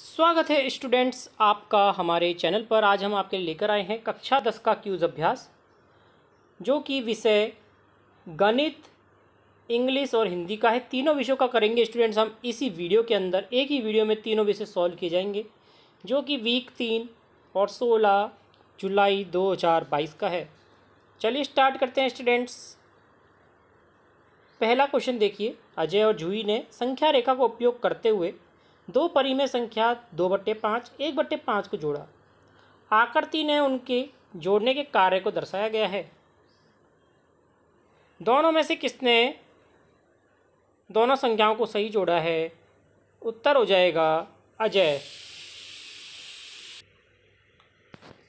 स्वागत है स्टूडेंट्स आपका हमारे चैनल पर आज हम आपके लिए लेकर आए हैं कक्षा दस का क्यूज अभ्यास जो कि विषय गणित इंग्लिश और हिंदी का है तीनों विषयों का करेंगे स्टूडेंट्स हम इसी वीडियो के अंदर एक ही वीडियो में तीनों विषय सॉल्व किए जाएंगे जो कि वीक तीन और सोलह जुलाई दो हज़ार बाईस का है चलिए स्टार्ट करते हैं स्टूडेंट्स पहला क्वेश्चन देखिए अजय और जूही ने संख्या रेखा का उपयोग करते हुए दो परिमेय संख्या दो बट्टे पाँच एक बट्टे पाँच को जोड़ा आकृति ने उनके जोड़ने के कार्य को दर्शाया गया है दोनों में से किसने दोनों संख्याओं को सही जोड़ा है उत्तर हो जाएगा अजय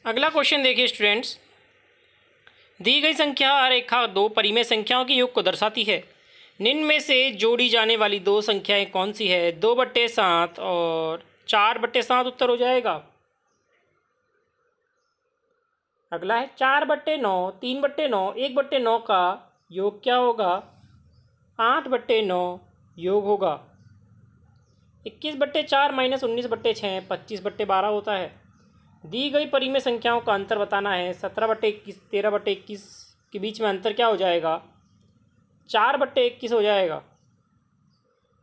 अगला क्वेश्चन देखिए स्टूडेंट्स दी गई संख्या रेखा दो परिमेय संख्याओं के योग को दर्शाती है निन्न में से जोड़ी जाने वाली दो संख्याएं कौन सी है दो बट्टे सात और चार बट्टे सात उत्तर हो जाएगा अगला है चार बट्टे नौ तीन बट्टे नौ एक बट्टे नौ का योग क्या होगा आठ बट्टे नौ योग होगा इक्कीस बट्टे चार माइनस उन्नीस बट्टे छः पच्चीस बट्टे बारह होता है दी गई परिमेय संख्याओं का अंतर बताना है सत्रह बट्टे इक्कीस तेरह बट्टे इक्कीस के बीच में अंतर क्या हो जाएगा चार बट्टे इक्कीस हो जाएगा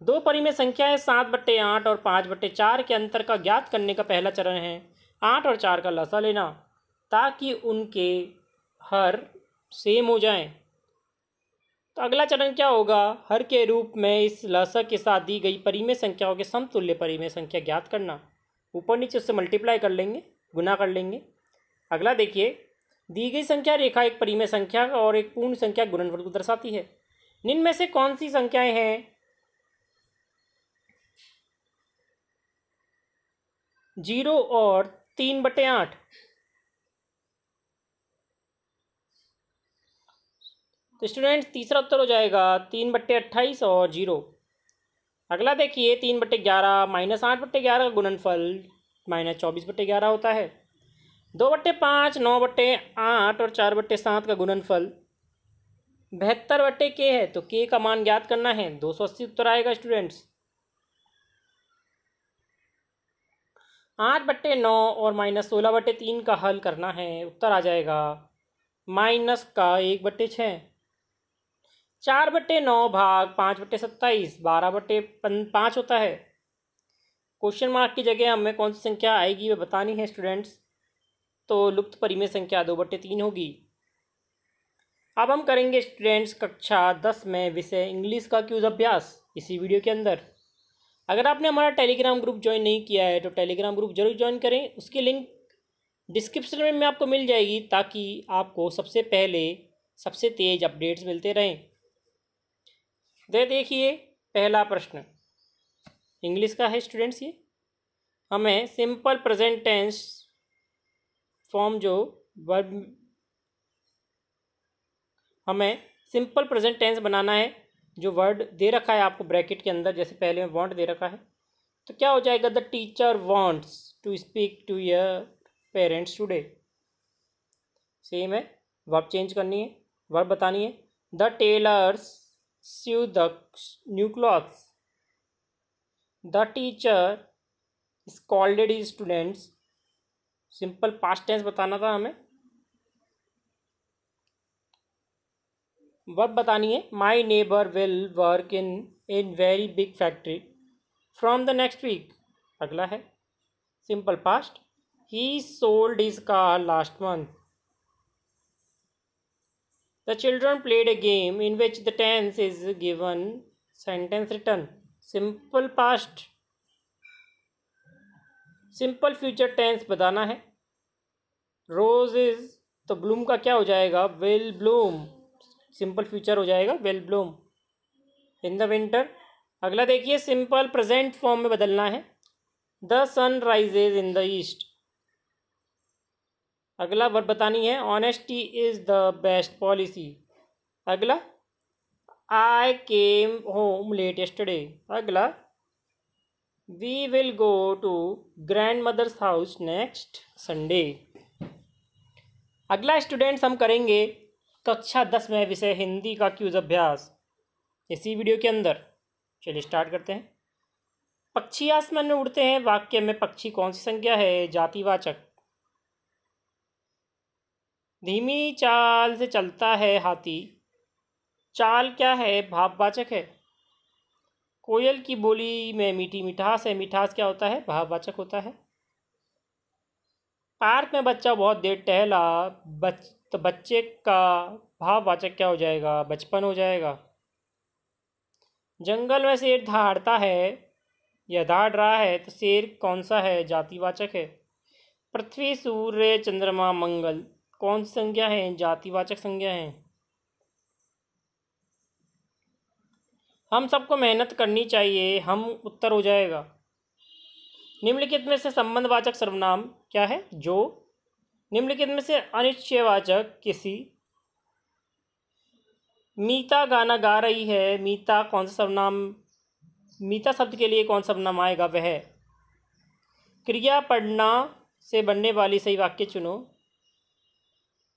दो परिमेय संख्याएं सात बट्टे आठ और पाँच बट्टे चार के अंतर का ज्ञात करने का पहला चरण है आठ और चार का लसा लेना ताकि उनके हर सेम हो जाएं। तो अगला चरण क्या होगा हर के रूप में इस लसा के साथ दी गई परिमेय संख्याओं के समतुल्य परिमेय संख्या ज्ञात करना ऊपर नीचे उससे मल्टीप्लाई कर लेंगे गुना कर लेंगे अगला देखिए दी गई संख्या रेखा एक परिमेय संख्या और एक पूर्ण संख्या गुणनफल को दर्शाती है निम्न में से कौन सी संख्याएं हैं जीरो और तीन बटे आठ तो स्टूडेंट तीसरा उत्तर हो जाएगा तीन बट्टे अट्ठाईस और जीरो अगला देखिए तीन बट्टे ग्यारह माइनस आठ बट्टे ग्यारह का गुणनफल माइनस चौबीस बट्टे ग्यारह होता है दो बट्टे पाँच नौ बट्टे आठ और चार बट्टे सात का गुणनफल बहत्तर बटे के है तो के का मान ज्ञात करना है दो सौ अस्सी उत्तर आएगा स्टूडेंट्स आठ बट्टे नौ और माइनस सोलह बटे तीन का हल करना है उत्तर आ जाएगा माइनस का एक बट्टे छः चार बट्टे नौ भाग पाँच बट्टे सत्ताईस बारह बट्टे पाँच होता है क्वेश्चन मार्क की जगह हमें कौन सी संख्या आएगी वह बतानी है स्टूडेंट्स तो लुप्त परिमेय संख्या दो बट्टे तीन होगी अब हम करेंगे स्टूडेंट्स कक्षा दस में विषय इंग्लिश का क्यूज अभ्यास इसी वीडियो के अंदर अगर आपने हमारा टेलीग्राम ग्रुप ज्वाइन नहीं किया है तो टेलीग्राम ग्रुप जरूर ज्वाइन करें उसकी लिंक डिस्क्रिप्शन में, मैं आपको मिल जाएगी ताकि आपको सबसे पहले सबसे तेज अपडेट्स मिलते रहें दे देखिए पहला प्रश्न इंग्लिश का है स्टूडेंट्स ये हमें सिंपल प्रेजेंट टेंस फॉर्म जो वर्ब हमें सिंपल प्रेजेंट टेंस बनाना है जो वर्ड दे रखा है आपको ब्रैकेट के अंदर जैसे पहले में वॉन्ट दे रखा है तो क्या हो जाएगा the teacher wants to speak to your parents today same है वर्ब चेंज करनी है वर्ब बतानी है the tailors see the new clothes the teacher scolded students simple past tense बताना था हमें वर्क बतानी है my neighbour will work in in very big factory from the next week अगला है simple past he sold his car last month the children played a game in which the tense is given sentence return simple past simple future tense बताना है रोज is तो Bloom का क्या हो जाएगा will Bloom simple future हो जाएगा will bloom in the winter अगला देखिए सिंपल प्रेजेंट फॉर्म में बदलना है the sun rises in the east अगला वर्ड बतानी है honesty is the best policy अगला I came home late yesterday अगला we will go to grandmother's house next Sunday अगला स्टूडेंट्स हम करेंगे कक्षा दस में विषय हिंदी का क्यूज अभ्यास इसी वीडियो के अंदर चलिए स्टार्ट करते हैं पक्षी आसमान में उड़ते हैं वाक्य में पक्षी कौन सी संख्या है जातिवाचक धीमी चाल से चलता है हाथी चाल क्या है भाववाचक है कोयल की बोली में मीठी मिठास है मिठास क्या होता है भाववाचक होता है पार्क में बच्चा बहुत देर टहला बच तो बच्चे का भाववाचक क्या हो जाएगा बचपन हो जाएगा जंगल में शेर धाड़ता है या धाड़ रहा है तो शेर कौन सा है जातिवाचक है पृथ्वी सूर्य चंद्रमा मंगल कौन सी संज्ञा है जातिवाचक संज्ञा है हम सबको मेहनत करनी चाहिए हम उत्तर हो जाएगा निम्नलिखित में से संबंधवाचक सर्वनाम क्या है जो निम्नलिखित में से अनिश्चयवाचक किसी मीता गाना गा रही है मीता कौन सा सर्वनाम मीता शब्द के लिए कौन सा नाम आएगा वह क्रिया पढ़ना से बनने वाली सही वाक्य चुनो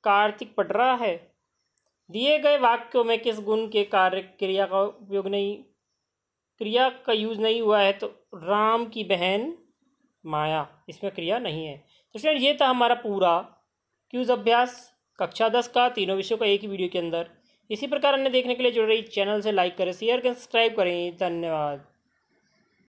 कार्तिक पढ़ रहा है दिए गए वाक्यों में किस गुण के कार्य क्रिया का उपयोग नहीं क्रिया का यूज नहीं हुआ है तो राम की बहन माया इसमें क्रिया नहीं है तो स्टूडेंट ये था हमारा पूरा क्यूज अभ्यास कक्षा दस का तीनों विषयों का एक ही वीडियो के अंदर इसी प्रकार अन्य देखने के लिए जुड़ रही चैनल से लाइक करें शेयर करें सब्सक्राइब करें धन्यवाद